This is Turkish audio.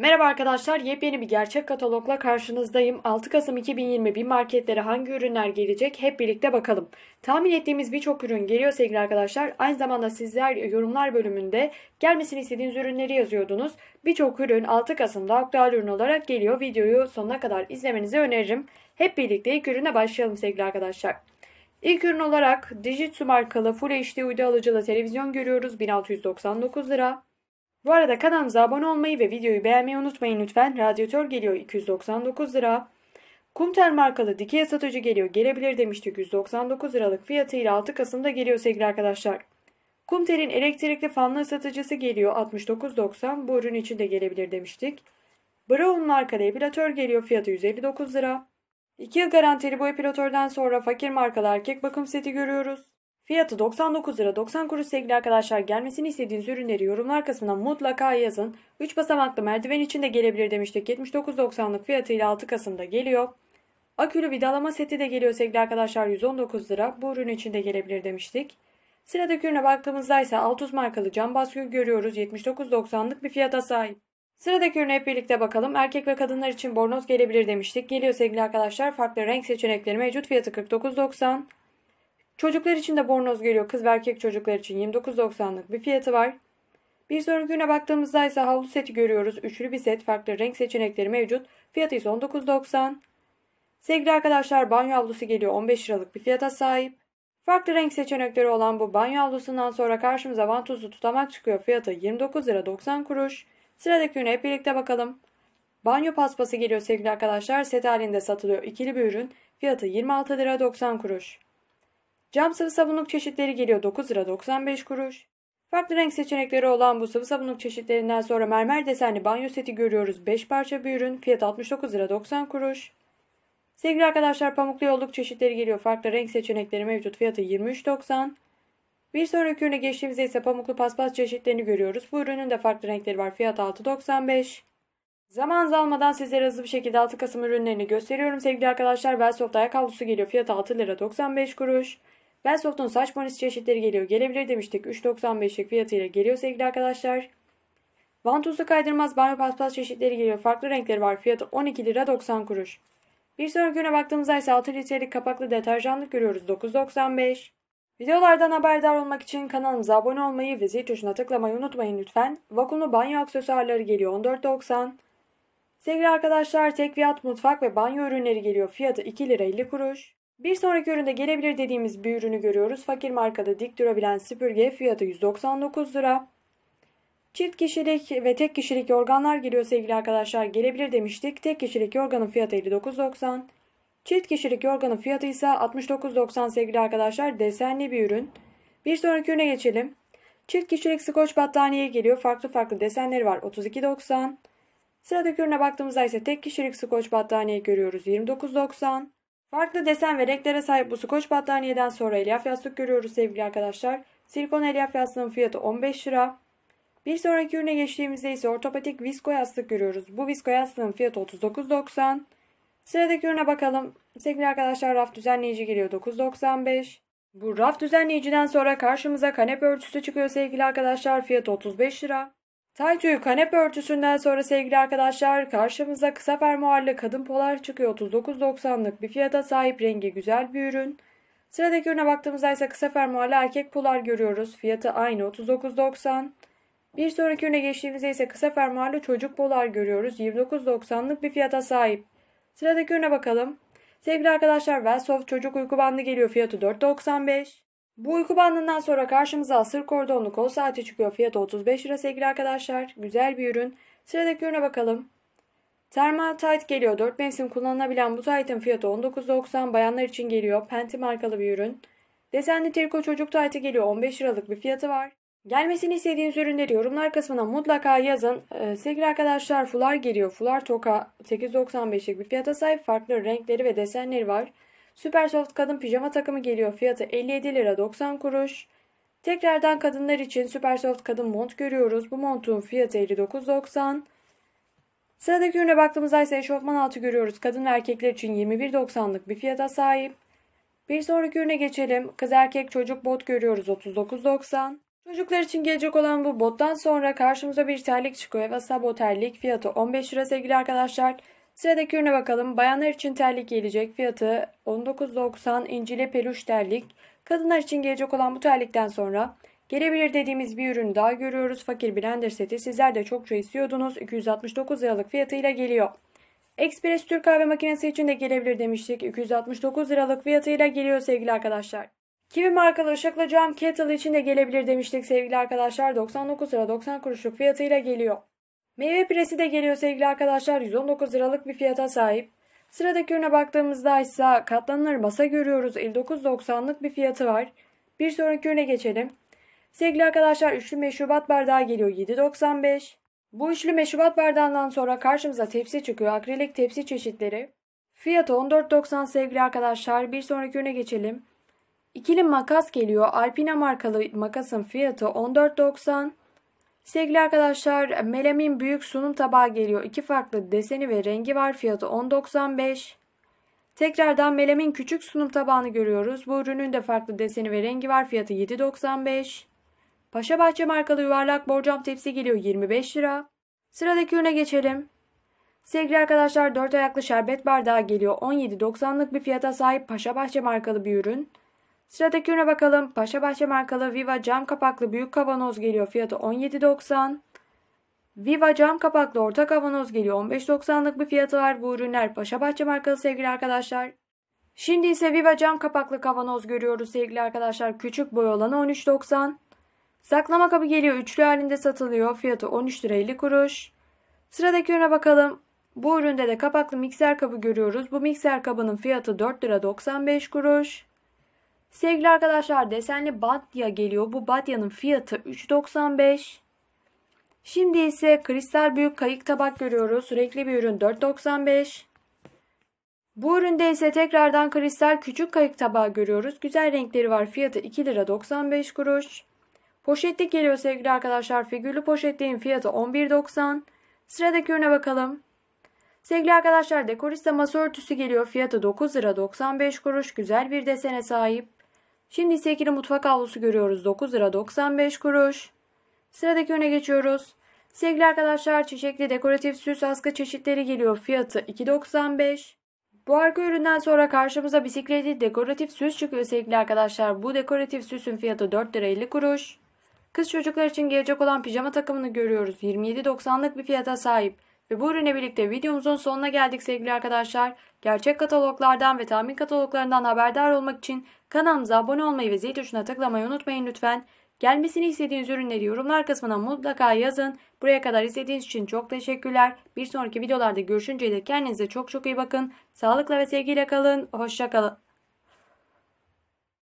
Merhaba arkadaşlar, yepyeni bir gerçek katalogla karşınızdayım. 6 Kasım 2021 marketlere hangi ürünler gelecek hep birlikte bakalım. Tahmin ettiğimiz birçok ürün geliyor sevgili arkadaşlar. Aynı zamanda sizler yorumlar bölümünde gelmesini istediğiniz ürünleri yazıyordunuz. Birçok ürün 6 Kasım'da aktüel ürün olarak geliyor. Videoyu sonuna kadar izlemenizi öneririm. Hep birlikte ilk ürüne başlayalım sevgili arkadaşlar. İlk ürün olarak Dijitsu markalı Full HD uydu alıcılı televizyon görüyoruz. 1699 lira. Bu arada kanalımıza abone olmayı ve videoyu beğenmeyi unutmayın lütfen. Radyatör geliyor 299 lira. Kumter markalı dikey satıcı geliyor gelebilir demiştik 199 liralık fiyatıyla 6 Kasım'da geliyor sevgili arkadaşlar. Kumter'in elektrikli fanlı satıcısı geliyor 69.90 bu ürün için de gelebilir demiştik. Braun markalı epilatör geliyor fiyatı 159 lira. 2 yıl garantili bu epilatörden sonra fakir markalı erkek bakım seti görüyoruz. Fiyatı 99 lira 90 kuruş sevgili arkadaşlar. Gelmesini istediğiniz ürünleri yorumlar kısmına mutlaka yazın. 3 basamaklı merdiven içinde gelebilir demiştik. 79.90'lık fiyatıyla 6 Kasım'da geliyor. Akülü vidalama seti de geliyor sevgili arkadaşlar 119 lira. Bu ürün içinde gelebilir demiştik. Sıradaki ürüne baktığımızda ise Altus markalı cam baskı görüyoruz. 79.90'lık bir fiyata sahip. Sıradaki ürüne hep birlikte bakalım. Erkek ve kadınlar için bornoz gelebilir demiştik. Geliyor sevgili arkadaşlar. Farklı renk seçenekleri mevcut. Fiyatı 49.90. Çocuklar için de bornoz geliyor. Kız ve erkek çocuklar için 29.90'lık bir fiyatı var. Bir sonraki güne baktığımızda ise havlu seti görüyoruz. Üçlü bir set. Farklı renk seçenekleri mevcut. Fiyatı ise 19.90. Sevgili arkadaşlar banyo havlusu geliyor. 15 liralık bir fiyata sahip. Farklı renk seçenekleri olan bu banyo havlusundan sonra karşımıza vantuzlu tutamak çıkıyor. Fiyatı 29 lira 90 kuruş. Sıradaki güne hep birlikte bakalım. Banyo paspası geliyor sevgili arkadaşlar. Set halinde satılıyor. İkili bir ürün. Fiyatı 26 lira 90 kuruş. Cam sıvı sabunluk çeşitleri geliyor 9 lira 95 kuruş. Farklı renk seçenekleri olan bu sıvı sabunluk çeşitlerinden sonra mermer desenli banyo seti görüyoruz. 5 parça bir ürün. Fiyat 69 lira 90 kuruş. Sevgili arkadaşlar pamuklu yolluk çeşitleri geliyor. Farklı renk seçenekleri mevcut. Fiyatı 23.90. Bir sonraki ürüne geçtiğimizde ise pamuklu paspas çeşitlerini görüyoruz. Bu ürünün de farklı renkleri var. Fiyat 6.95. Zaman almadan sizlere hızlı bir şekilde 6 Kasım ürünlerini gösteriyorum sevgili arkadaşlar. Velsoft ayak havlusu geliyor. Fiyat 6 lira 95 kuruş. Bensoftun saç bonus çeşitleri geliyor. Gelebilir demiştik. 3.95'lik fiyatıyla geliyor sevgili arkadaşlar. Vantuzlu kaydırmaz banyo paspas çeşitleri geliyor. Farklı renkleri var. Fiyatı 12 lira 90 kuruş. Bir sonraki güne baktığımızda ise 6 litrelik kapaklı deterjanlık görüyoruz. 9.95. Videolardan haberdar olmak için kanalımıza abone olmayı ve zil tuşuna tıklamayı unutmayın lütfen. Vakumlu banyo aksesuarları geliyor 14.90. Sevgili arkadaşlar tek fiyat mutfak ve banyo ürünleri geliyor. Fiyatı 2 lira 50 kuruş. Bir sonraki üründe gelebilir dediğimiz bir ürünü görüyoruz. Fakir markada dik durabilen süpürge fiyatı 199 lira. Çift kişilik ve tek kişilik yorganlar geliyor sevgili arkadaşlar. Gelebilir demiştik. Tek kişilik yorganın fiyatı 59.90. Çift kişilik yorganın fiyatı ise 69.90 sevgili arkadaşlar. Desenli bir ürün. Bir sonraki ürüne geçelim. Çift kişilik skoç battaniye geliyor. Farklı farklı desenleri var. 32.90. Sıradaki ürüne baktığımızda ise tek kişilik skoç battaniye görüyoruz. 29.90. Farklı desen ve renklere sahip bu skoç battaniyeden sonra elyaf yastık görüyoruz sevgili arkadaşlar. Silikon elyaf yastığın fiyatı 15 lira. Bir sonraki ürüne geçtiğimizde ise ortopedik visko yastık görüyoruz. Bu visko yastığın fiyatı 39.90. Sıradaki ürüne bakalım. Sevgili arkadaşlar raf düzenleyici geliyor 9.95. Bu raf düzenleyiciden sonra karşımıza kanepe örtüsü çıkıyor sevgili arkadaşlar. Fiyatı 35 lira. Taytuy kanep örtüsünden sonra sevgili arkadaşlar karşımıza kısa fermuarlı kadın polar çıkıyor. 39.90'lık bir fiyata sahip rengi güzel bir ürün. Sıradaki ürüne baktığımızda ise kısa fermuarlı erkek polar görüyoruz. Fiyatı aynı 39.90. Bir sonraki ürüne geçtiğimizde ise kısa fermuarlı çocuk polar görüyoruz. 29.90'lık bir fiyata sahip. Sıradaki ürüne bakalım. Sevgili arkadaşlar Velsoft çocuk uyku bandı geliyor. Fiyatı 4.95. Bu uyku bandından sonra karşımıza asır kordonlu kol saati çıkıyor. Fiyatı 35 lira sevgili arkadaşlar. Güzel bir ürün. Sıradaki ürüne bakalım. Thermal Tight geliyor. 4 mevsim kullanılabilen bu tight'ın fiyatı 19.90. Bayanlar için geliyor. Penti markalı bir ürün. Desenli triko çocuk tight'ı geliyor. 15 liralık bir fiyatı var. Gelmesini istediğiniz ürünleri yorumlar kısmına mutlaka yazın. Ee, sevgili arkadaşlar fular geliyor. Fular toka 8.95'lik bir fiyata sahip. Farklı renkleri ve desenleri var. Süpersoft kadın pijama takımı geliyor. Fiyatı 57 lira 90 kuruş. Tekrardan kadınlar için Süpersoft kadın mont görüyoruz. Bu montun fiyatı 59.90. Sıradaki ürüne baktığımızda ise eşofman altı görüyoruz. Kadın ve erkekler için 21.90'lık bir fiyata sahip. Bir sonraki ürüne geçelim. Kız erkek çocuk bot görüyoruz 39.90. Çocuklar için gelecek olan bu bottan sonra karşımıza bir terlik çıkıyor. Vasabo terlik fiyatı 15 lira sevgili arkadaşlar. Sıradaki ürüne bakalım. Bayanlar için terlik gelecek. Fiyatı 19.90 incile peluş terlik. Kadınlar için gelecek olan bu terlikten sonra gelebilir dediğimiz bir ürün daha görüyoruz. Fakir Blender seti. Sizler de çokça istiyordunuz. 269 liralık fiyatıyla geliyor. Express Türk kahve makinesi için de gelebilir demiştik. 269 liralık fiyatıyla geliyor sevgili arkadaşlar. Kivi markalı ışıklı cam kettle için de gelebilir demiştik sevgili arkadaşlar. 99 lira 90 kuruşluk fiyatıyla geliyor. Meyve piresi de geliyor sevgili arkadaşlar. 119 liralık bir fiyata sahip. Sıradaki ürüne baktığımızda ise katlanır masa görüyoruz. 59.90'lık bir fiyatı var. Bir sonraki ürüne geçelim. Sevgili arkadaşlar üçlü meşrubat bardağı geliyor 7.95. Bu üçlü meşrubat bardağından sonra karşımıza tepsi çıkıyor. Akrilik tepsi çeşitleri. Fiyatı 14.90 sevgili arkadaşlar. Bir sonraki ürüne geçelim. İkili makas geliyor. Alpina markalı makasın fiyatı 14.90. Sevgili arkadaşlar melamin büyük sunum tabağı geliyor. İki farklı deseni ve rengi var. Fiyatı 10.95. Tekrardan melamin küçük sunum tabağını görüyoruz. Bu ürünün de farklı deseni ve rengi var. Fiyatı 7.95. Paşa Bahçe markalı yuvarlak borcam tepsi geliyor 25 lira. Sıradaki ürüne geçelim. Sevgili arkadaşlar 4 ayaklı şerbet bardağı geliyor. 17.90'lık bir fiyata sahip Paşa Bahçe markalı bir ürün. Sıradaki ürüne bakalım. Bahçe markalı Viva cam kapaklı büyük kavanoz geliyor. Fiyatı 17.90. Viva cam kapaklı orta kavanoz geliyor. 15.90'lık bir fiyatı var. Bu ürünler Bahçe markalı sevgili arkadaşlar. Şimdi ise Viva cam kapaklı kavanoz görüyoruz sevgili arkadaşlar. Küçük boy olanı 13.90. Saklama kabı geliyor. Üçlü halinde satılıyor. Fiyatı 13 lira 50 kuruş. Sıradaki ürüne bakalım. Bu üründe de kapaklı mikser kabı görüyoruz. Bu mikser kabının fiyatı 4 lira 95 kuruş. Sevgili arkadaşlar desenli batya geliyor. Bu batya'nın fiyatı 3.95. Şimdi ise kristal büyük kayık tabak görüyoruz. Renkli bir ürün 4.95. Bu üründe ise tekrardan kristal küçük kayık tabağı görüyoruz. Güzel renkleri var. Fiyatı 2 lira 95 kuruş. Poşetlik geliyor sevgili arkadaşlar. Figürlü poşetliğin fiyatı 11.90. Sıradaki ürüne bakalım. Sevgili arkadaşlar dekoriste masa örtüsü geliyor. Fiyatı 9 lira 95 kuruş. Güzel bir desene sahip. Şimdi ise ikili mutfak havlusu görüyoruz. 9 lira 95 kuruş. Sıradaki öne geçiyoruz. Sevgili arkadaşlar çiçekli dekoratif süs askı çeşitleri geliyor. Fiyatı 2.95. Bu arka üründen sonra karşımıza bisikleti dekoratif süs çıkıyor sevgili arkadaşlar. Bu dekoratif süsün fiyatı 4 lira 50 kuruş. Kız çocuklar için gelecek olan pijama takımını görüyoruz. 27.90'lık bir fiyata sahip. Ve bu ürüne birlikte videomuzun sonuna geldik sevgili arkadaşlar. Gerçek kataloglardan ve tahmin kataloglarından haberdar olmak için kanalımıza abone olmayı ve zil tuşuna tıklamayı unutmayın lütfen. Gelmesini istediğiniz ürünleri yorumlar kısmına mutlaka yazın. Buraya kadar izlediğiniz için çok teşekkürler. Bir sonraki videolarda görüşünceye dek kendinize çok çok iyi bakın. Sağlıkla ve sevgiyle kalın. Hoşçakalın.